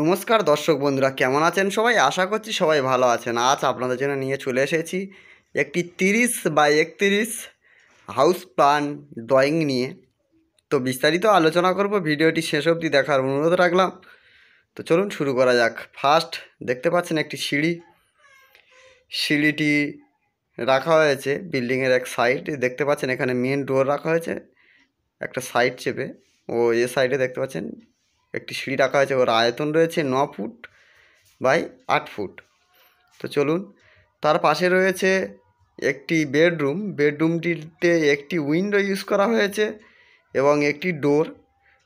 নমস্কার দর্শক বন্ধুরা কেমন আছেন সবাই আশা করছি সবাই ভালো আছেন আজ আপনাদের জন্য নিয়ে চলে এসেছি একটি তিরিশ বাই একত্রিশ হাউস প্ল্যান ড্রয়িং নিয়ে তো বিস্তারিত আলোচনা করব ভিডিওটি শেষ অবধি দেখার অনুরোধ রাখলাম তো চলুন শুরু করা যাক ফার্স্ট দেখতে পাচ্ছেন একটি সিঁড়ি সিঁড়িটি রাখা হয়েছে বিল্ডিংয়ের এক সাইড দেখতে পাচ্ছেন এখানে মেন ডোর রাখা হয়েছে একটা সাইড চেপে ও এ সাইডে দেখতে পাচ্ছেন একটি সিঁড়ি রাখা হয়েছে ওর আয়তন রয়েছে ন ফুট বাই আট ফুট তো চলুন তার পাশে রয়েছে একটি বেডরুম বেডরুমটিতে একটি উইন্ডো ইউজ করা হয়েছে এবং একটি ডোর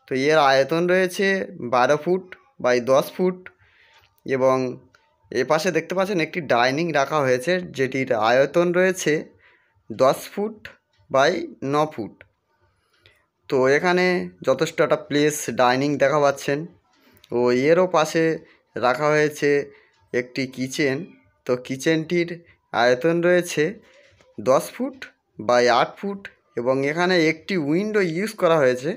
তো এর আয়তন রয়েছে বারো ফুট বাই দশ ফুট এবং এ পাশে দেখতে পাচ্ছেন একটি ডাইনিং রাখা হয়েছে যেটির আয়তন রয়েছে দশ ফুট বাই ন ফুট তো এখানে যথেষ্ট একটা প্লেস ডাইনিং দেখা পাচ্ছেন ও এরও পাশে রাখা হয়েছে একটি কিচেন তো কিচেনটির আয়তন রয়েছে দশ ফুট বাই আট ফুট এবং এখানে একটি উইন্ডো ইউজ করা হয়েছে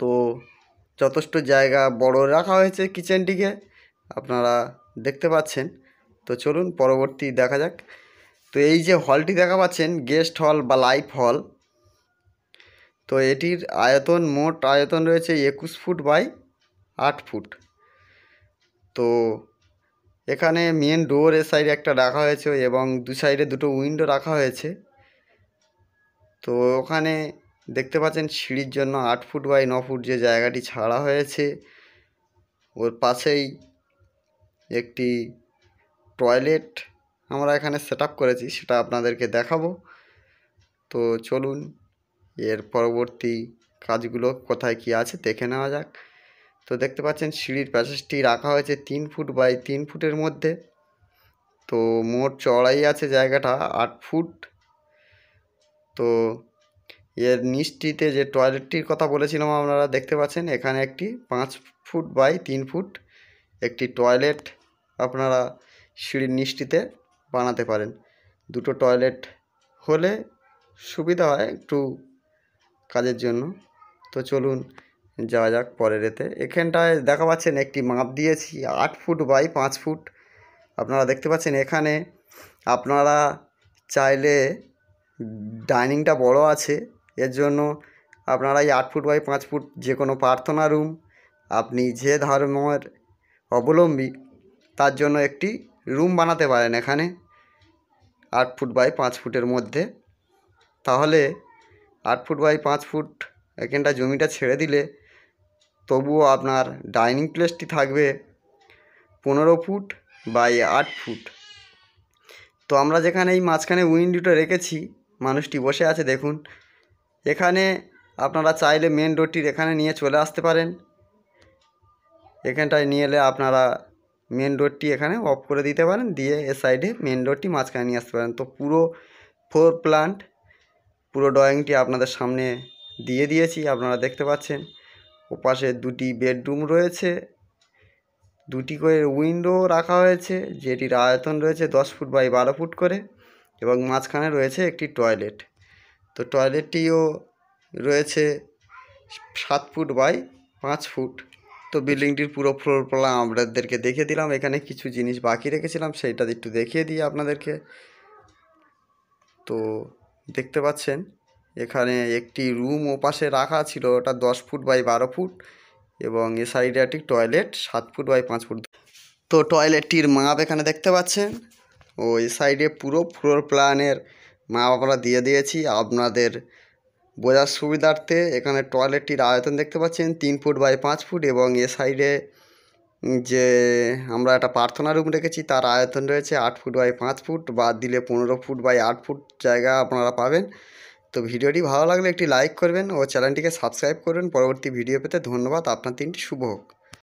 তো যথেষ্ট জায়গা বড় রাখা হয়েছে কিচেনটিকে আপনারা দেখতে পাচ্ছেন তো চলুন পরবর্তী দেখা যাক তো এই যে হলটি দেখা পাচ্ছেন গেস্ট হল বা লাইফ হল তো এটির আয়তন মোট আয়তন রয়েছে একুশ ফুট বাই আট ফুট তো এখানে মেন ডোর এ সাইডে একটা রাখা হয়েছে এবং দু সাইডে দুটো উইন্ডো রাখা হয়েছে তো ওখানে দেখতে পাচ্ছেন সিঁড়ির জন্য আট ফুট বাই ন ফুট যে জায়গাটি ছাড়া হয়েছে ওর পাশেই একটি টয়লেট আমরা এখানে সেট করেছি সেটা আপনাদেরকে দেখাবো তো চলুন এর পরবর্তী কাজগুলো কোথায় কি আছে দেখে নেওয়া যাক তো দেখতে পাচ্ছেন সিঁড়ির প্যাসেজটি রাখা হয়েছে তিন ফুট বাই তিন ফুটের মধ্যে তো মোট চড়াই আছে জায়গাটা আট ফুট তো এর নিচটিতে যে টয়লেটটির কথা বলেছিলাম আপনারা দেখতে পাচ্ছেন এখানে একটি পাঁচ ফুট বাই তিন ফুট একটি টয়লেট আপনারা সিঁড়ির নিচটিতে বানাতে পারেন দুটো টয়লেট হলে সুবিধা হয় একটু কাজের জন্য তো চলুন যাওয়া যাক পরের এতে এখানটায় দেখা পাচ্ছেন একটি মাপ দিয়েছি আট ফুট বাই পাঁচ ফুট আপনারা দেখতে পাচ্ছেন এখানে আপনারা চাইলে ডাইনিংটা বড় আছে এর জন্য আপনারা এই আট ফুট বাই পাঁচ ফুট যে কোনো প্রার্থনা রুম আপনি যে ধর্মের অবলম্বী তার জন্য একটি রুম বানাতে পারেন এখানে আট ফুট বাই পাঁচ ফুটের মধ্যে তাহলে আট ফুট বাই পাঁচ ফুট এখানটা জমিটা ছেড়ে দিলে তবুও আপনার ডাইনিং প্লেসটি থাকবে পনেরো ফুট বাই আট ফুট তো আমরা যেখানে এই মাঝখানে উইন্ডোটা রেখেছি মানুষটি বসে আছে দেখুন এখানে আপনারা চাইলে মেন রোডটির এখানে নিয়ে চলে আসতে পারেন এখানটায় নিয়ে এলে আপনারা মেন রোডটি এখানে অফ করে দিতে পারেন দিয়ে এ সাইডে মেন রোডটি মাঝখানে নিয়ে আসতে পারেন তো পুরো ফোর প্লান্ট পুরো ড্রয়িংটি আপনাদের সামনে দিয়ে দিয়েছি আপনারা দেখতে পাচ্ছেন ও পাশে দুটি বেডরুম রয়েছে দুটি করে উইন্ডো রাখা হয়েছে যেটির আয়তন রয়েছে দশ ফুট বাই বারো ফুট করে এবং মাঝখানে রয়েছে একটি টয়লেট তো টয়লেটটিও রয়েছে সাত ফুট বাই পাঁচ ফুট তো বিল্ডিংটির পুরো ফ্লোর প্লান আপনাদেরকে দেখে দিলাম এখানে কিছু জিনিস বাকি রেখেছিলাম সেইটা একটু দেখিয়ে দিই আপনাদেরকে তো দেখতে পাচ্ছেন এখানে একটি রুম ওপাশে রাখা ছিল ওটা দশ ফুট বাই বারো ফুট এবং এ সাইডে একটি টয়লেট সাত ফুট বাই পাঁচ ফুট তো টয়লেটটির মাপ এখানে দেখতে পাচ্ছেন ও এ সাইডে পুরো ফ্লোর প্ল্যানের মাপ আমরা দিয়ে দিয়েছি আপনাদের বোঝার সুবিধার্থে এখানে টয়লেটটির আয়তন দেখতে পাচ্ছেন তিন ফুট বাই পাঁচ ফুট এবং এ সাইডে যে আমরা একটা প্রার্থনা রুম রেখেছি তার আয়তন রয়েছে আট ফুট বাই পাঁচ ফুট বা দিলে পনেরো ফুট বাই আট ফুট জায়গা আপনারা পাবেন তো ভিডিওটি ভালো লাগলে একটি লাইক করবেন ও চ্যানেলটিকে সাবস্ক্রাইব করবেন পরবর্তী ভিডিও পেতে ধন্যবাদ আপনার দিনটি শুভ হোক